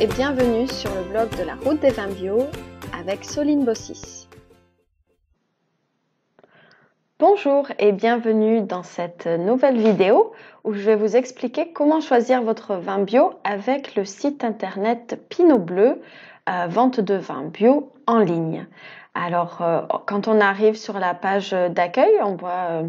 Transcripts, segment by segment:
et bienvenue sur le blog de la route des vins bio avec Soline Bossis. Bonjour et bienvenue dans cette nouvelle vidéo où je vais vous expliquer comment choisir votre vin bio avec le site internet Pinot Bleu, euh, vente de vin bio en ligne. Alors euh, quand on arrive sur la page d'accueil, on voit...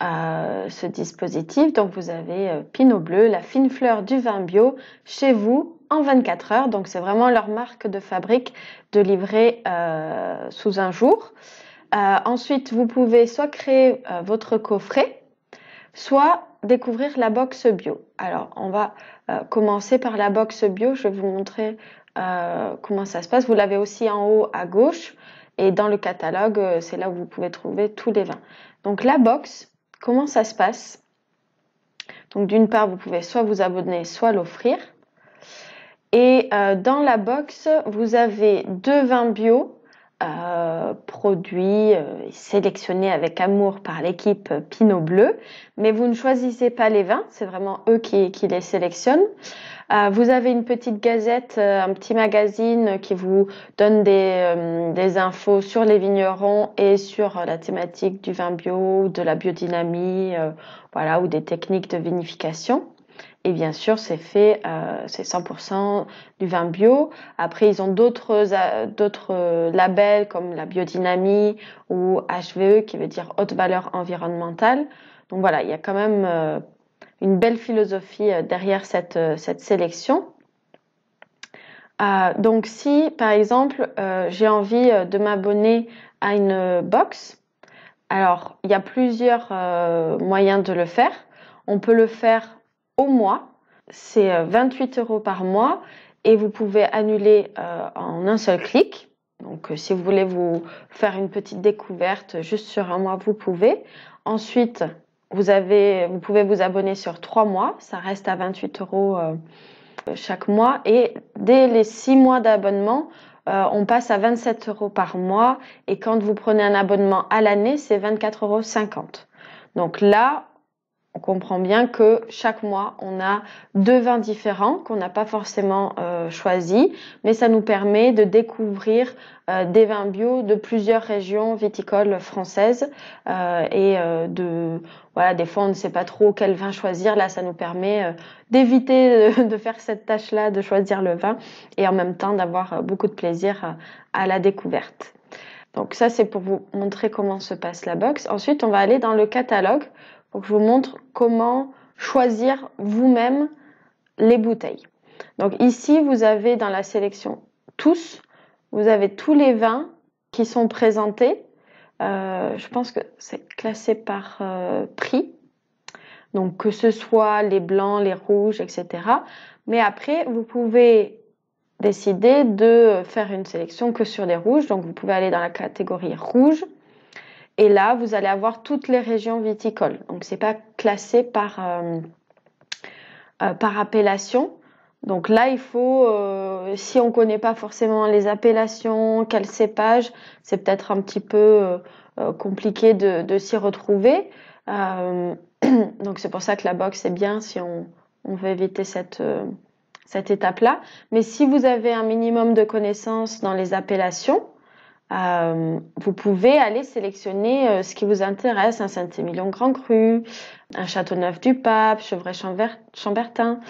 Euh, ce dispositif. Donc vous avez Pinot Bleu, la fine fleur du vin bio, chez vous en 24 heures. Donc c'est vraiment leur marque de fabrique de livrer euh, sous un jour. Euh, ensuite, vous pouvez soit créer euh, votre coffret, soit découvrir la box bio. Alors, on va commencer par la box bio. Je vais vous montrer comment ça se passe. Vous l'avez aussi en haut à gauche. Et dans le catalogue, c'est là où vous pouvez trouver tous les vins. Donc la box, comment ça se passe donc d'une part, vous pouvez soit vous abonner, soit l'offrir. Et euh, dans la box, vous avez deux vins bio euh, produits euh, sélectionnés avec amour par l'équipe Pinot Bleu, mais vous ne choisissez pas les vins, c'est vraiment eux qui, qui les sélectionnent. Euh, vous avez une petite gazette, euh, un petit magazine qui vous donne des, des infos sur les vignerons et sur la thématique du vin bio, de la biodynamie, voilà, ou des techniques de vinification. Et bien sûr, c'est fait, euh, c'est 100% du vin bio. Après, ils ont d'autres euh, d'autres euh, labels comme la biodynamie ou HVE qui veut dire haute valeur environnementale. Donc voilà, il y a quand même une belle philosophie derrière cette, cette sélection. donc si par exemple j'ai envie de m'abonner à une box, alors il y a plusieurs moyens de le faire. On peut le faire au mois. C'est 28 euh, euros par mois et vous pouvez annuler euh, en un seul clic. Donc euh, si vous voulez vous faire une petite découverte juste sur un mois, vous pouvez. Ensuite, vous, avez, vous pouvez vous abonner sur trois mois. Ça reste à 28 euros chaque mois. Et dès les six mois d'abonnement, on passe à 27 euros par mois. Et quand vous prenez un abonnement à l'année, c'est 24,50 euros. Donc là, on comprend bien que chaque mois, on a deux vins différents qu'on n'a pas forcément choisi, euh, choisis, mais ça nous permet de découvrir euh, des vins bio de plusieurs régions viticoles françaises. Euh, et de, voilà, des fois, on ne sait pas trop quel vin choisir. Là, ça nous permet d'éviter de, faire cette tâche-là, de choisir le vin, et en même temps d'avoir beaucoup de plaisir à, à la découverte. Donc ça, c'est pour vous montrer comment se passe la box. Ensuite, on va aller dans le catalogue donc je vous montre comment choisir vous-même les bouteilles. Donc ici, vous avez dans la sélection tous, vous avez tous les vins qui sont présentés. Euh, je pense que c'est classé par euh, prix. Donc que ce soit les blancs, les rouges, etc. Mais après, vous pouvez décider de faire une sélection que sur les rouges. Donc vous pouvez aller dans la catégorie rouge et là, vous allez avoir toutes les régions viticoles. Donc, ce n'est pas classé par, euh, euh, par appellation. Donc là, il faut, euh, si on ne connaît pas forcément les appellations, quel cépage, c'est peut-être un petit peu compliqué de, de s'y retrouver. donc c'est pour ça que la box est bien si on, on veut éviter cette, cette étape-là. Mais si vous avez un minimum de connaissances dans les appellations, euh, vous pouvez aller sélectionner euh, ce qui vous intéresse, un Saint-Émilion Grand Cru, un château neuf du Pape, Chevray-Chambertin.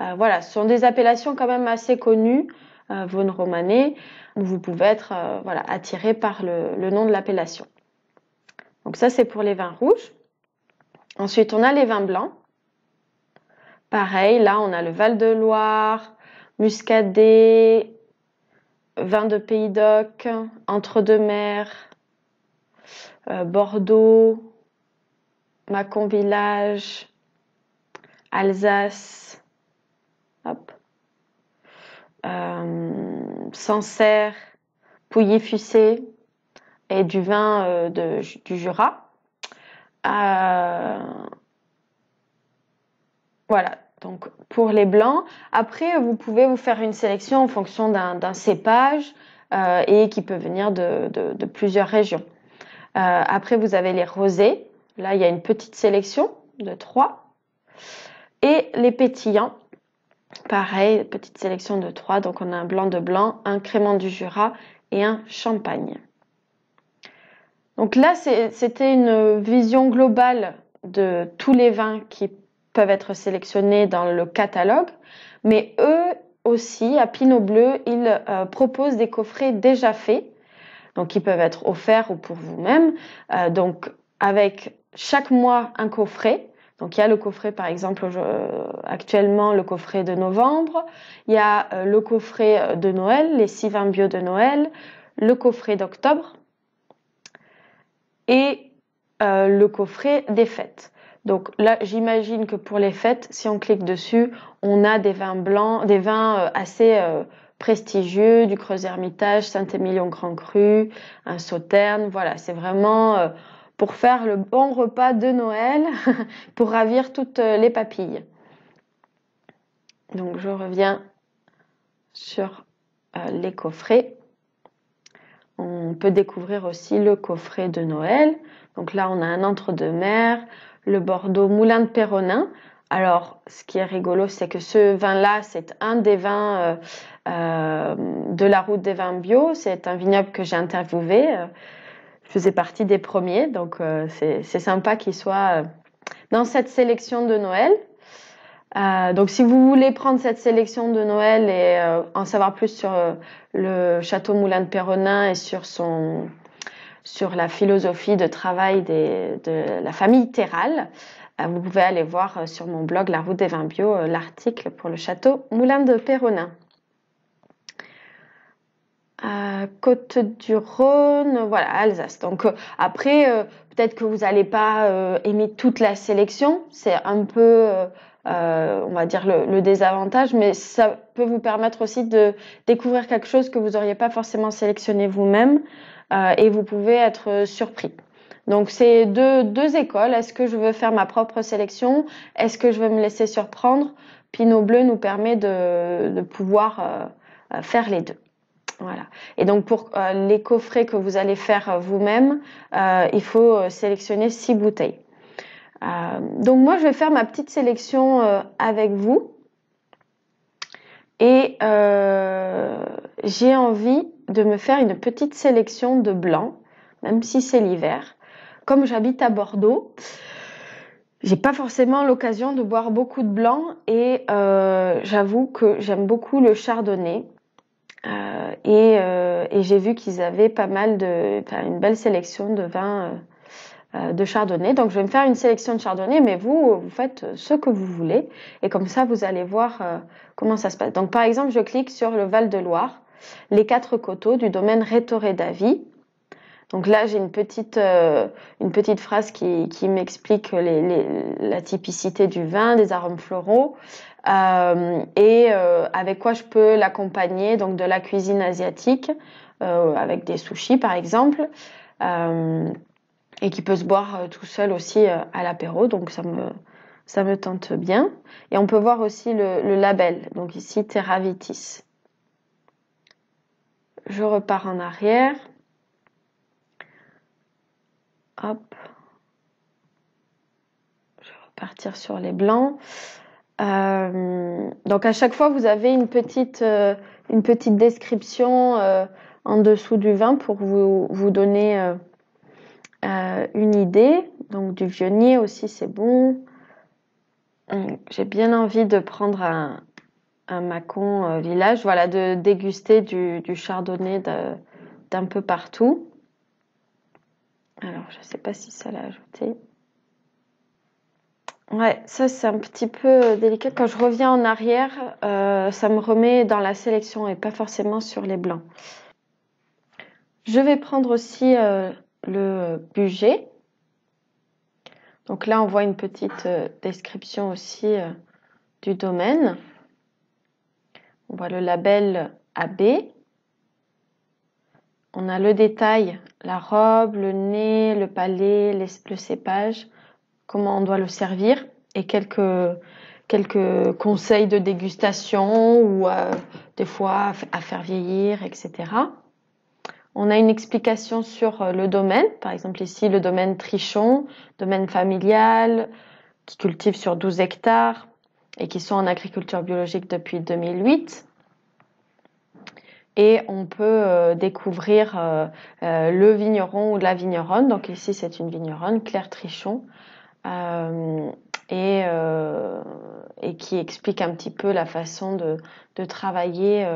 Euh, voilà, ce sont des appellations quand même assez connues, euh, Vaune Romanée, vous pouvez être euh, voilà, attiré par le, le nom de l'appellation. Donc ça, c'est pour les vins rouges. Ensuite, on a les vins blancs. Pareil, là, on a le Val-de-Loire, Muscadet, vin de Pays d'Oc, Entre-deux-Mers, euh, Bordeaux, Macon Village, Alsace, hop, euh, Sancerre, Pouilly-Fussé et du vin euh, de, du Jura. voilà, donc pour les blancs. Après, vous pouvez vous faire une sélection en fonction d'un cépage euh, et qui peut venir de, plusieurs régions. Euh, après, vous avez les rosés. Là, il y a une petite sélection de trois. Et les pétillants. Pareil, petite sélection de trois. Donc, on a un blanc de blanc, un crément du Jura et un champagne. Donc là, c'était une vision globale de tous les vins qui peuvent être sélectionnés dans le catalogue, mais eux aussi, à Pinot Bleu, ils euh, proposent des coffrets déjà faits, donc ils peuvent être offerts ou pour vous-même, euh, donc avec chaque mois un coffret. Donc il y a le coffret par exemple euh, actuellement le coffret de novembre, il y a le coffret de Noël, les six vins bio de Noël, le coffret d'octobre et le coffret des fêtes. Donc là, j'imagine que pour les fêtes, si on clique dessus, on a des vins blancs, des vins euh, assez euh, prestigieux, du Creuset Hermitage, Saint-Émilion Grand Cru, un Sauterne. Voilà, c'est vraiment euh, pour faire le bon repas de Noël, pour ravir toutes les papilles. Donc je reviens sur les coffrets. On peut découvrir aussi le coffret de Noël. Donc là, on a un entre-deux-mer, le Bordeaux Moulin de Péronin. Alors, ce qui est rigolo, c'est que ce vin-là, c'est un des vins euh, euh, de la route des vins bio. C'est un vignoble que j'ai interviewé. Euh, je faisais partie des premiers, donc c'est sympa qu'il soit dans cette sélection de Noël. donc, si vous voulez prendre cette sélection de Noël et en savoir plus sur le château Moulin de Péronin et sur son, sur la philosophie de travail de la famille Terral. Euh, vous pouvez aller voir euh, sur mon blog La Route des Vins Bio euh, l'article pour le château Moulin de Péronin. Côte du Rhône, voilà, Alsace. Donc après, peut-être que vous n'allez pas aimer toute la sélection, c'est un peu, on va dire, le, désavantage, mais ça peut vous permettre aussi de découvrir quelque chose que vous n'auriez pas forcément sélectionné vous-même. Euh, et vous pouvez être surpris. Donc c'est deux, écoles. Est-ce que je veux faire ma propre sélection Est-ce que je veux me laisser surprendre Pinot bleu nous permet de, pouvoir euh, euh, faire les deux. Voilà. Et donc pour les coffrets que vous allez faire vous-même, il faut sélectionner six bouteilles. donc moi je vais faire ma petite sélection avec vous. Et j'ai envie de me faire une petite sélection de blancs, même si c'est l'hiver. Comme j'habite à Bordeaux, j'ai pas forcément l'occasion de boire beaucoup de blancs et euh, j'avoue que j'aime beaucoup le chardonnay. Euh, et, euh, et j'ai vu qu'ils avaient pas mal de, une belle sélection de vins de chardonnay. Donc je vais me faire une sélection de chardonnay, mais vous, vous faites ce que vous voulez et comme ça vous allez voir comment ça se passe. Donc par exemple, je clique sur le Val de Loire les quatre coteaux du domaine Rétoré d'Avi. Donc là, j'ai une petite, euh, une petite phrase qui, qui m'explique la typicité du vin, des arômes floraux euh, et euh, avec quoi je peux l'accompagner, donc de la cuisine asiatique, avec des sushis par exemple, et qui peut se boire tout seul aussi à l'apéro, donc ça me, ça me tente bien. Et on peut voir aussi le, label, donc ici Terravitis je repars en arrière. Hop. Je vais repartir sur les blancs. Euh, donc à chaque fois, vous avez une petite, euh, une petite description euh, en dessous du vin pour vous, vous donner une idée. Donc du vionnier aussi, c'est bon. Hum, j'ai bien envie de prendre un, un macon euh, Village, voilà, de déguster du, chardonnay d'un peu partout. Alors, je ne sais pas si ça l'a ajouté. Ouais, ça c'est un petit peu délicat. Quand je reviens en arrière, euh, ça me remet dans la sélection et pas forcément sur les blancs. Je vais prendre aussi euh, le budget. Donc là, on voit une petite description aussi du domaine. On voit le label AB. On a le détail, la robe, le nez, le palais, le cépage, comment on doit le servir et quelques, quelques conseils de dégustation ou euh, des fois à faire vieillir, etc. On a une explication sur euh, le domaine, par exemple ici le domaine Trichon, domaine familial qui cultive sur 12 hectares, et qui sont en agriculture biologique depuis 2008. Et on peut euh, découvrir euh, euh, le vigneron ou la vigneronne. Donc ici, c'est une vigneronne, Claire Trichon, et, et, qui explique un petit peu la façon de, de travailler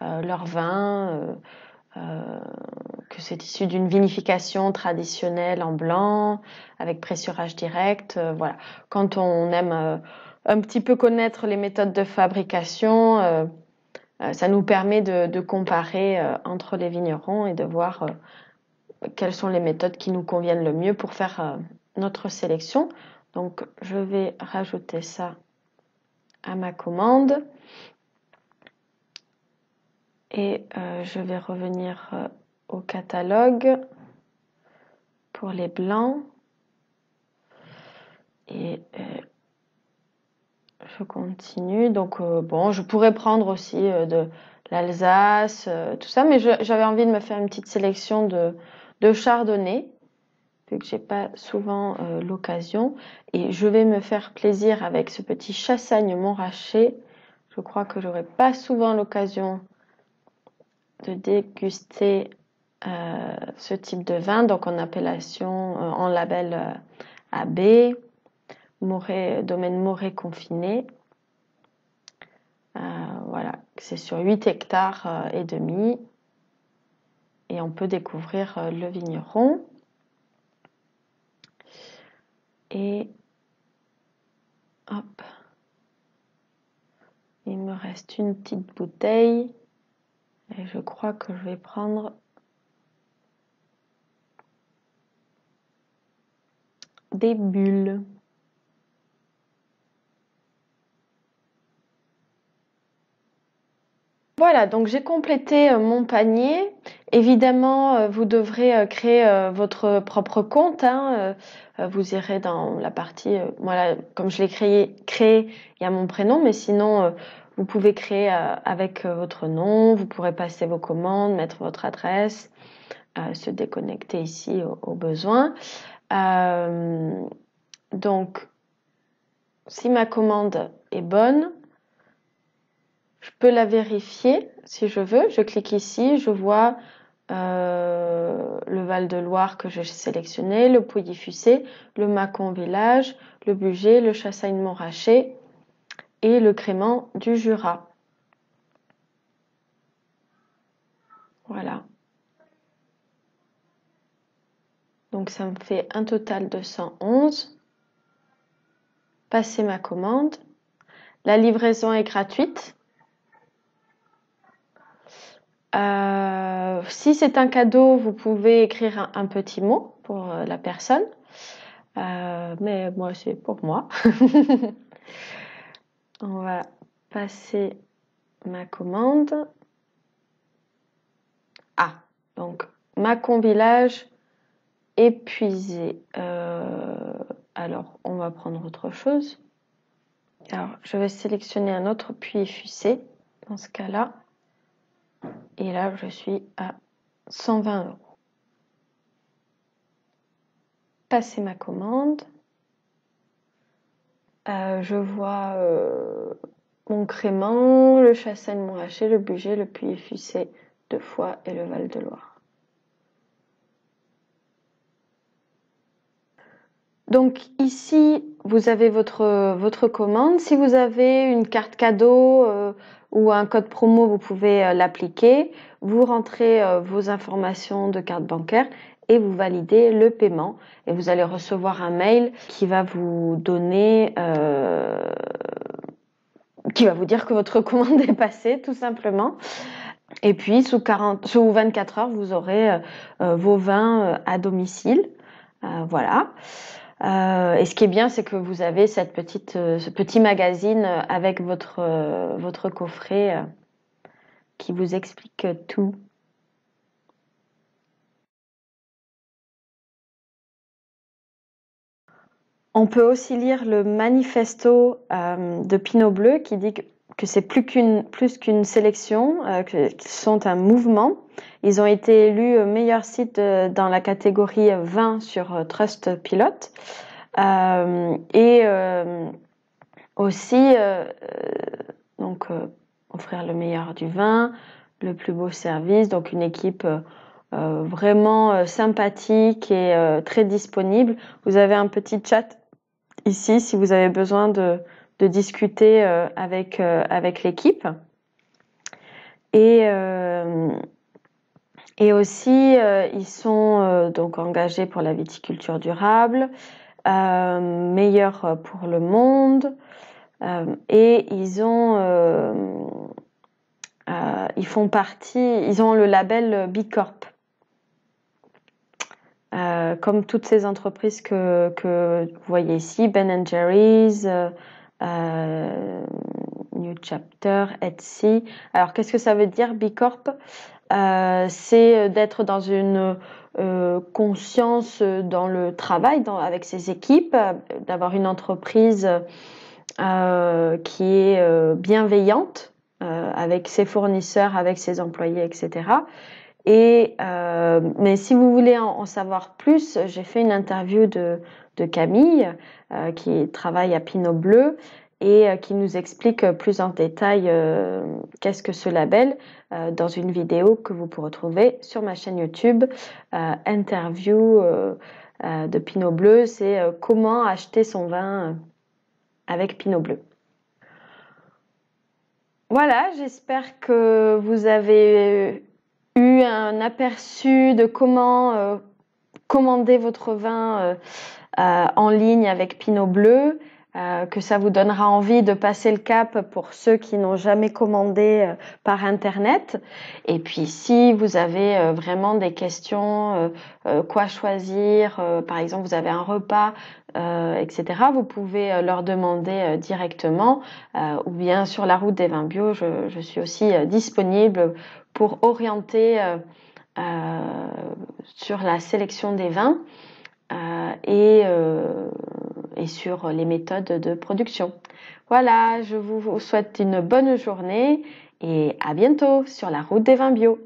leur vin, que c'est issu d'une vinification traditionnelle en blanc, avec pressurage direct. voilà. Quand on aime un petit peu connaître les méthodes de fabrication, euh, euh, ça nous permet de, comparer euh, entre les vignerons et de voir quelles sont les méthodes qui nous conviennent le mieux pour faire notre sélection. Donc je vais rajouter ça à ma commande et je vais revenir au catalogue pour les blancs et je continue. Donc euh, bon, je pourrais prendre aussi euh, de l'Alsace, euh, tout ça, mais j'avais envie de me faire une petite sélection de, de chardonnay, vu que j'ai pas souvent l'occasion. Et je vais me faire plaisir avec ce petit chassagne montraché. Je crois que j'aurai pas souvent l'occasion de déguster ce type de vin, donc en appellation, en label AB domaine Moré confiné. Euh, voilà, c'est sur 8 hectares euh, et demi. Et on peut découvrir euh, le vigneron. Et hop, il me reste une petite bouteille. Et je crois que je vais prendre des bulles. Voilà, donc j'ai complété euh, mon panier. Évidemment, euh, vous devrez euh, créer votre propre compte. Hein, vous irez dans la partie, voilà, comme je l'ai créé, créer. il y a mon prénom, mais sinon, vous pouvez créer avec votre nom, vous pourrez passer vos commandes, mettre votre adresse, se déconnecter ici au, besoin. donc, si ma commande est bonne, je peux la vérifier si je veux. Je clique ici, je vois euh, le Val-de-Loire que j'ai sélectionné, le Pouilly-Fussé, le Macon Village, le Bugé, le chassagne montraché et le Crément du Jura. Voilà. Donc ça me fait un total de 111. Passer ma commande. La livraison est gratuite. Euh, si c'est un cadeau, vous pouvez écrire un, petit mot pour euh, la personne. Euh, mais moi, c'est pour moi. On va passer ma commande. Ah, donc ma village épuisée. alors, on va prendre autre chose. Alors, je vais sélectionner un autre puits effusé dans ce cas-là. Et là, je suis à 120 euros. Passer ma commande. Euh, je vois euh, mon crément, le chassagne, mon haché, le budget, le puits effusé deux fois et le Val de Loire. Donc ici, vous avez votre, votre commande. Si vous avez une carte cadeau euh, ou un code promo, vous pouvez euh, l'appliquer. Vous rentrez euh, vos informations de carte bancaire et vous validez le paiement. Et vous allez recevoir un mail qui va vous donner... qui va vous dire que votre commande est passée, tout simplement. Et puis, sous, 40, sous 24 heures, vous aurez vos vins à domicile. voilà. Euh, et ce qui est bien, c'est que vous avez cette petite, euh, ce petit magazine euh, avec votre, votre coffret qui vous explique tout. On peut aussi lire le manifesto de Pinot Bleu qui dit que que c'est plus qu'une plus qu'une sélection, euh, qu'ils sont un mouvement. Ils ont été élus meilleur site dans la catégorie 20 sur euh, Trust Pilot euh, et aussi donc offrir le meilleur du vin, le plus beau service, donc une équipe vraiment sympathique et très disponible. Vous avez un petit chat ici si vous avez besoin de de discuter euh, avec, euh, avec l'équipe. Et, euh, et aussi, ils sont donc engagés pour la viticulture durable, meilleure pour le monde. et ils ont ils font partie, ils ont le label Bicorp. comme toutes ces entreprises que, que, vous voyez ici, Ben Jerry's, euh, new Chapter, Etsy. Alors, qu'est-ce que ça veut dire Bicorp euh, C'est d'être dans une euh, conscience dans le travail, dans, avec ses équipes, d'avoir une entreprise euh, qui est bienveillante avec ses fournisseurs, avec ses employés, etc. Et mais si vous voulez en savoir plus, j'ai fait une interview de de Camille, euh, qui travaille à Pinot Bleu et euh, qui nous explique euh, plus en détail qu'est-ce que ce label dans une vidéo que vous pourrez retrouver sur ma chaîne YouTube Interview de Pinot Bleu. C'est comment acheter son vin avec Pinot Bleu. Voilà, j'espère que vous avez eu un aperçu de comment commander votre vin euh, euh, en ligne avec Pinot Bleu, euh, que ça vous donnera envie de passer le cap pour ceux qui n'ont jamais commandé par Internet. Et puis si vous avez vraiment des questions, quoi choisir, par exemple vous avez un repas, etc. Vous pouvez leur demander directement ou bien sur la route des vins bio, je suis aussi disponible pour orienter euh, sur la sélection des vins euh, et, euh, et sur les méthodes de production. Voilà, je vous souhaite une bonne journée et à bientôt sur la route des vins bio.